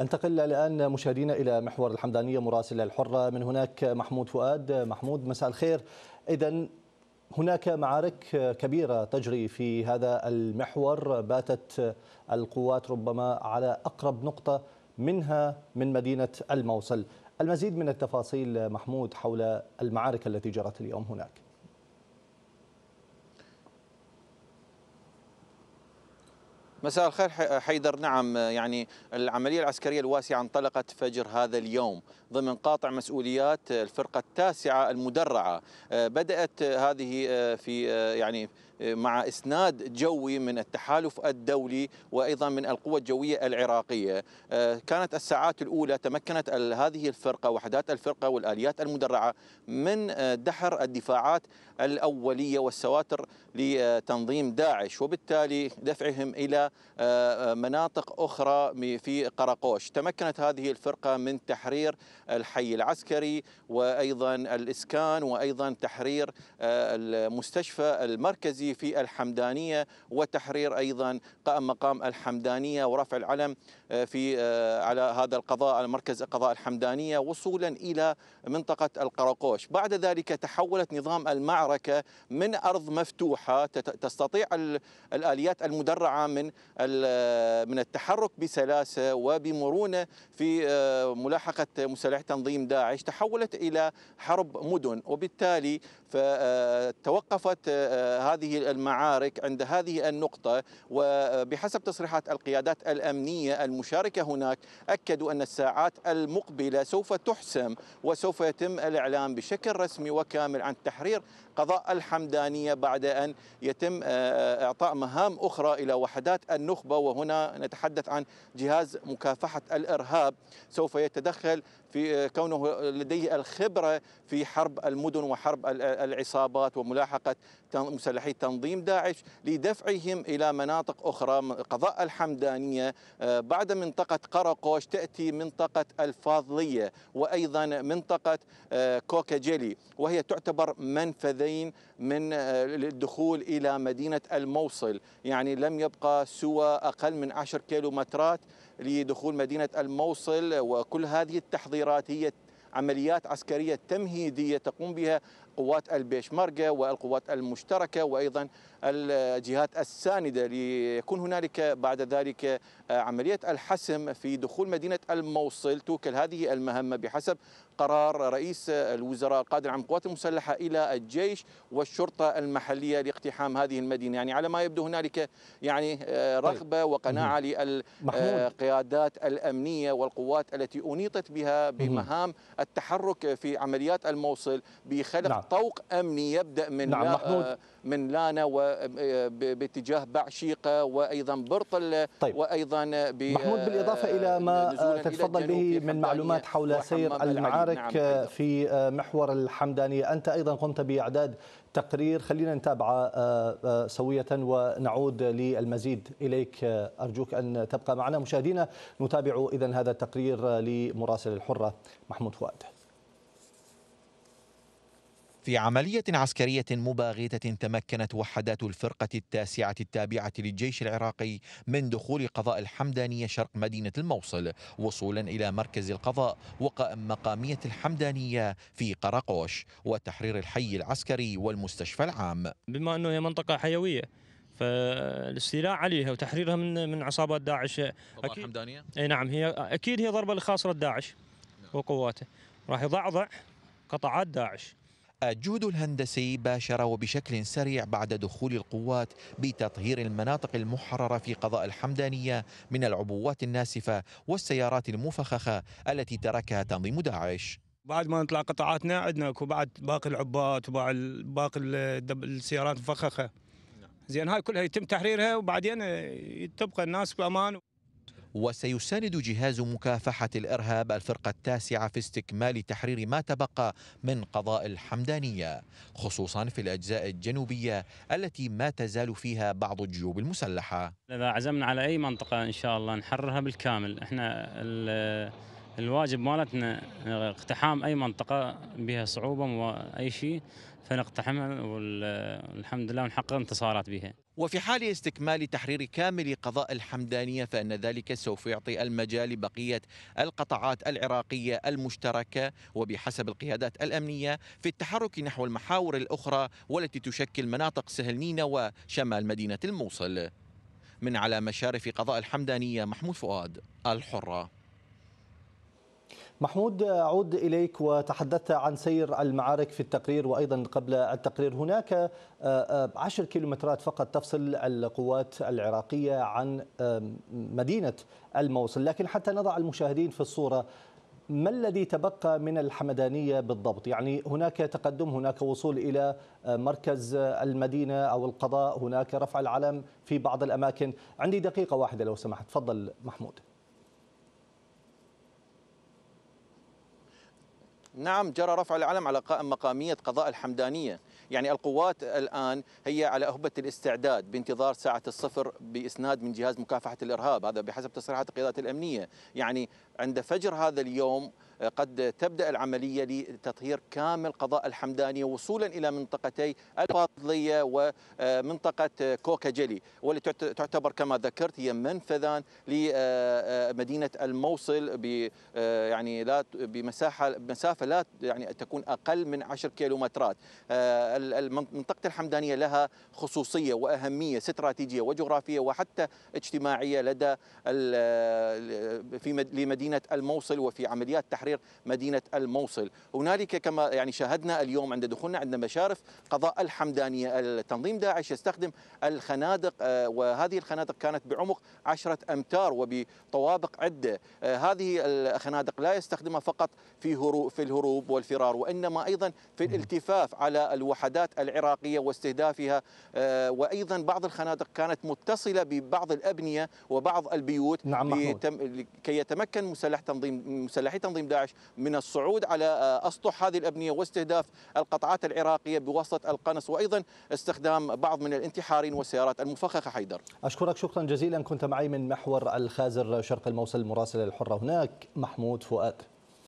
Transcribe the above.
انتقل الان مشاهدينا الى محور الحمدانيه مراسل الحره من هناك محمود فؤاد محمود مساء الخير اذا هناك معارك كبيرة تجري في هذا المحور باتت القوات ربما على أقرب نقطة منها من مدينة الموصل المزيد من التفاصيل محمود حول المعارك التي جرت اليوم هناك مساء الخير حيدر نعم يعني العملية العسكرية الواسعة انطلقت فجر هذا اليوم ضمن قاطع مسؤوليات الفرقة التاسعة المدرعة آه، بدأت هذه آه، في آه، يعني مع اسناد جوي من التحالف الدولي وايضا من القوى الجويه العراقيه آه، كانت الساعات الاولى تمكنت هذه الفرقه وحدات الفرقه والاليات المدرعه من آه، دحر الدفاعات الاوليه والسواتر لتنظيم داعش وبالتالي دفعهم الى آه، مناطق اخرى في قرقوش تمكنت هذه الفرقه من تحرير الحي العسكري وايضا الاسكان وايضا تحرير المستشفى المركزي السياسي في الحمدانية وتحرير أيضا قائم مقام الحمدانية ورفع العلم آه، في آه، على هذا القضاء على مركز القضاء الحمدانية وصولا إلى منطقة القرقوش بعد ذلك تحولت نظام المعركة من أرض مفتوحة تستطيع الآليات المدرعة من آه، من التحرك بسلاسة وبمرونة في ملاحقة مسلح تنظيم داعش تحولت إلى حرب مدن وبالتالي فتوقفت هذه المعارك عند هذه النقطة وبحسب تصريحات القيادات الأمنية المشاركة هناك أكدوا أن الساعات المقبلة سوف تحسم وسوف يتم الإعلام بشكل رسمي وكامل عن تحرير قضاء الحمدانية بعد أن يتم آه، إعطاء مهام أخرى إلى وحدات النخبة وهنا نتحدث عن جهاز مكافحة الإرهاب سوف يتدخل في آه، كونه لديه الخبرة في حرب المدن وحرب آه، العصابات وملاحقة مسلحي تنظيم داعش لدفعهم إلى مناطق أخرى قضاء الحمدانية آه، بعد منطقة قرقوش تأتي منطقة الفاضلية وأيضا منطقة آه، كوكاجيلي وهي تعتبر منفذين من آه، الدخول إلى مدينة الموصل يعني لم يبقى سوى أقل من 10 كيلومترات لدخول مدينة الموصل وكل هذه التحضيرات هي عمليات عسكرية تمهيدية تقوم بها قوات البيشمركة والقوات المشتركة وأيضا الجهات الساندة ليكون هنالك بعد ذلك آه، عملية الحسم في دخول مدينة الموصل توكل هذه المهمة بحسب قرار رئيس الوزراء القادر عن القوات المسلحة إلى الجيش والشرطة المحلية لاقتحام هذه المدينة يعني على ما يبدو هنالك يعني آه، طيب. رغبة وقناعة للقيادات آه، الأمنية والقوات التي أنيطت بها بمهام التحرك في عمليات الموصل بخلق نعم. طوق امني يبدا من نعم محمود. آه، من لانا وباتجاه آه، بعشيقه وايضا برطل طيب. وايضا محمود بالاضافه الى آه، ما تتفضل به من معلومات حول سير المعارك نعم في محور الحمدانيه انت ايضا قمت باعداد تقرير خلينا نتابعه سوية ونعود للمزيد إليك أرجوك أن تبقى معنا مشاهدينا نتابع إذا هذا التقرير لمراسل الحرة محمود فؤاد في عملية عسكرية مباغتة تمكنت وحدات الفرقة التاسعة التابعة للجيش العراقي من دخول قضاء الحمدانية شرق مدينة الموصل وصولا إلى مركز القضاء وقائم مقاميه الحمدانية في قرقوش وتحرير الحي العسكري والمستشفى العام بما أنه هي منطقة حيوية فالاستيلاء عليها وتحريرها من من عصابات داعش أكيد الحمدانية؟ اي نعم هي اكيد هي ضربه لخاصره داعش نعم. وقواته راح يضعضع قطعات داعش الجهد الهندسي باشر وبشكل سريع بعد دخول القوات بتطهير المناطق المحررة في قضاء الحمدانية من العبوات الناسفة والسيارات المفخخة التي تركها تنظيم داعش بعد ما نطلع قطاعاتنا عندنا اكو بعد باقي العبات وباقي السيارات المفخخه نعم. زين هاي كلها يتم تحريرها وبعدين تبقى الناس بامان وسيساند جهاز مكافحة الإرهاب الفرقة التاسعة في استكمال تحرير ما تبقى من قضاء الحمدانية خصوصا في الأجزاء الجنوبية التي ما تزال فيها بعض الجيوب المسلحة إذا عزمنا على أي منطقة إن شاء الله نحررها بالكامل إحنا الواجب مالتنا اقتحام اي منطقه بها صعوبه واي شيء فنقتحمها والحمد لله ونحقق انتصارات بها. وفي حال استكمال تحرير كامل قضاء الحمدانيه فان ذلك سوف يعطي المجال لبقيه القطاعات العراقيه المشتركه وبحسب القيادات الامنيه في التحرك نحو المحاور الاخرى والتي تشكل مناطق سهل نينوى وشمال مدينه الموصل. من على مشارف قضاء الحمدانيه محمود فؤاد الحره. محمود أعود إليك وتحدثت عن سير المعارك في التقرير وأيضا قبل التقرير هناك آه، آه، عشر كيلومترات فقط تفصل القوات العراقية عن مدينة الموصل لكن حتى نضع المشاهدين في الصورة ما الذي تبقى من الحمدانية بالضبط يعني هناك تقدم هناك وصول إلى آه، مركز المدينة أو القضاء هناك رفع العلم في بعض الأماكن عندي دقيقة واحدة لو سمحت تفضل محمود نعم جرى رفع العلم على قائمة مقامية قضاء الحمدانية يعني القوات الآن هي على أهبة الاستعداد بانتظار ساعة الصفر بإسناد من جهاز مكافحة الإرهاب هذا بحسب تصريحات القيادات الأمنية يعني عند فجر هذا اليوم آه، قد تبدا العمليه لتطهير كامل قضاء الحمدانيه وصولا الى منطقتي الفاضليه ومنطقه آه، كوكا جلي والتي تعتبر كما ذكرت هي منفذان لمدينه آه، الموصل ب يعني لا بمساحه بمسافة لا يعني تكون اقل من 10 كيلومترات منطقة الحمدانية لها خصوصية وأهمية استراتيجية وجغرافية وحتى اجتماعية لدى في لمدينة الموصل وفي عمليات تحرير مدينة الموصل هنالك كما يعني شاهدنا اليوم عند دخولنا عند مشارف قضاء الحمدانية التنظيم داعش يستخدم الخنادق آه، وهذه الخنادق كانت بعمق عشرة أمتار وبطوابق عدة آه، هذه الخنادق لا يستخدمها فقط في, في الهروب والفرار وإنما أيضا في الالتفاف على الوحدات الوحدات العراقية واستهدافها آه، وأيضا بعض الخنادق كانت متصلة ببعض الأبنية وبعض البيوت نعم لكي يتمكن مسلح تنظيم مسلحي تنظيم داعش من الصعود على آه، أسطح هذه الأبنية واستهداف القطعات العراقية بواسطة القنص وأيضا استخدام بعض من الانتحارين والسيارات المفخخة حيدر أشكرك شكرا جزيلا كنت معي من محور الخازر شرق الموصل المراسل الحرة هناك محمود فؤاد